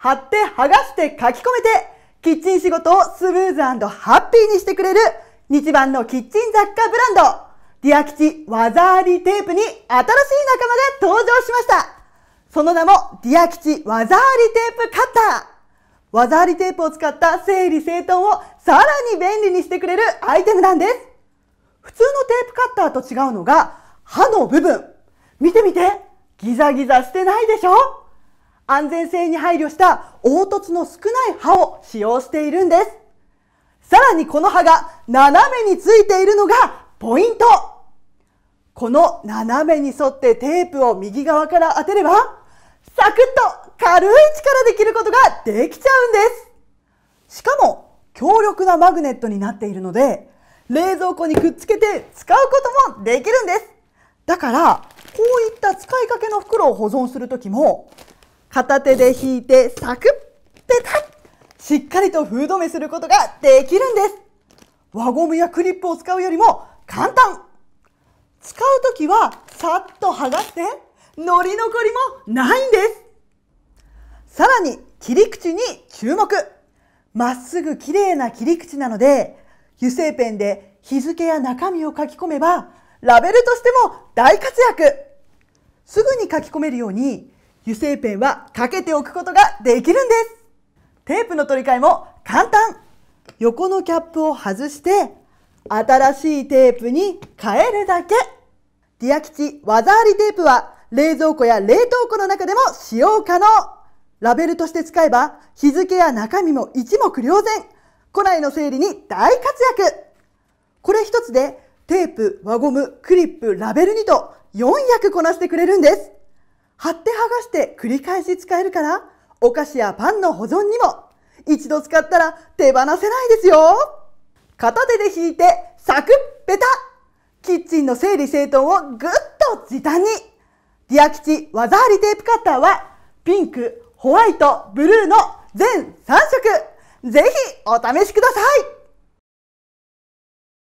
貼って剥がして書き込めてキッチン仕事をスムーズハッピーにしてくれる日版のキッチン雑貨ブランドディア吉技ありテープに新しい仲間が登場しましたその名もディア吉技ありテープカッター技ありテープを使った整理整頓をさらに便利にしてくれるアイテムなんです普通のテープカッターと違うのが刃の部分見てみてギザギザしてないでしょ安全性に配慮した凹凸の少ない刃を使用しているんです。さらにこの刃が斜めについているのがポイント。この斜めに沿ってテープを右側から当てれば、サクッと軽い力で切ることができちゃうんです。しかも強力なマグネットになっているので、冷蔵庫にくっつけて使うこともできるんです。だから、こういった使いかけの袋を保存するときも、片手で引いてサクッペタッしっかりと封止めすることができるんです輪ゴムやクリップを使うよりも簡単使うときはさっと剥がして乗り残りもないんですさらに切り口に注目まっすぐきれいな切り口なので油性ペンで日付や中身を書き込めばラベルとしても大活躍すぐに書き込めるように油性ペンはかけておくことができるんですテープの取り替えも簡単横のキャップを外して新しいテープに変えるだけディア吉技ありテープは冷蔵庫や冷凍庫の中でも使用可能ラベルとして使えば日付や中身も一目瞭然古来の整理に大活躍これ一つでテープ、輪ゴム、クリップ、ラベルにと4役こなしてくれるんです貼って剥がして繰り返し使えるからお菓子やパンの保存にも一度使ったら手放せないですよ片手で引いてサクッペタキッチンの整理整頓をぐっと時短にディア吉技ありテープカッターはピンクホワイトブルーの全3色ぜひお試しください